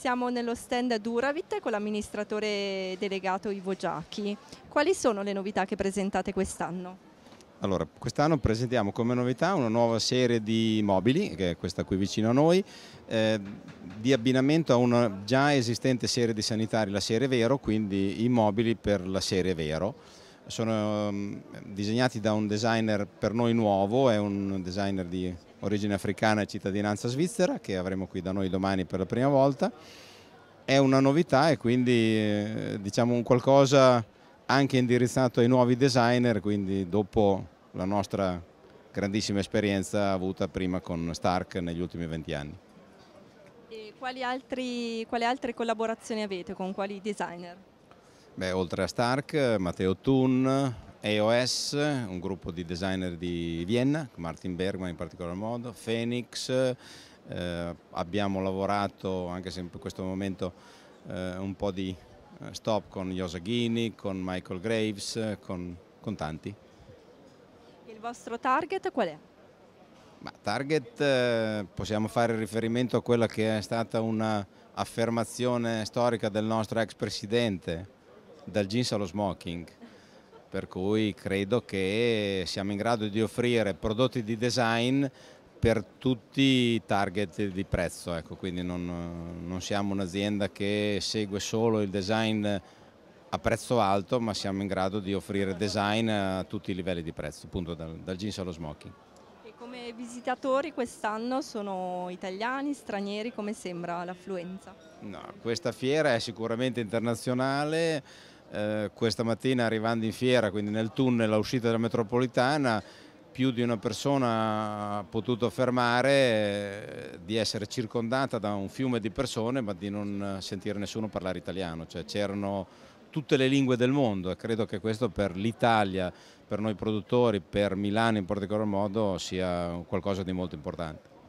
Siamo nello stand Duravit con l'amministratore delegato Ivo Giacchi. Quali sono le novità che presentate quest'anno? Allora, quest'anno presentiamo come novità una nuova serie di mobili, che è questa qui vicino a noi, eh, di abbinamento a una già esistente serie di sanitari, la serie Vero, quindi i mobili per la serie Vero sono mm, disegnati da un designer per noi nuovo, è un designer di origine africana e cittadinanza svizzera che avremo qui da noi domani per la prima volta. È una novità e quindi eh, diciamo un qualcosa anche indirizzato ai nuovi designer, quindi dopo la nostra grandissima esperienza avuta prima con Stark negli ultimi 20 anni. Quali, altri, quali altre collaborazioni avete con quali designer? Beh, oltre a Stark, Matteo Thun, EOS, un gruppo di designer di Vienna, Martin Bergman in particolar modo, Phoenix, eh, abbiamo lavorato anche se in questo momento eh, un po' di eh, stop con Yosagini, con Michael Graves, con, con tanti. Il vostro target qual è? Ma target eh, possiamo fare riferimento a quella che è stata una affermazione storica del nostro ex presidente dal jeans allo smoking, per cui credo che siamo in grado di offrire prodotti di design per tutti i target di prezzo, ecco, quindi non, non siamo un'azienda che segue solo il design a prezzo alto, ma siamo in grado di offrire design a tutti i livelli di prezzo, appunto dal, dal jeans allo smoking. E come visitatori quest'anno sono italiani, stranieri, come sembra l'affluenza? No, questa fiera è sicuramente internazionale, eh, questa mattina arrivando in fiera, quindi nel tunnel all'uscita della metropolitana, più di una persona ha potuto affermare eh, di essere circondata da un fiume di persone ma di non sentire nessuno parlare italiano, cioè c'erano tutte le lingue del mondo e credo che questo per l'Italia, per noi produttori, per Milano in particolar modo sia qualcosa di molto importante.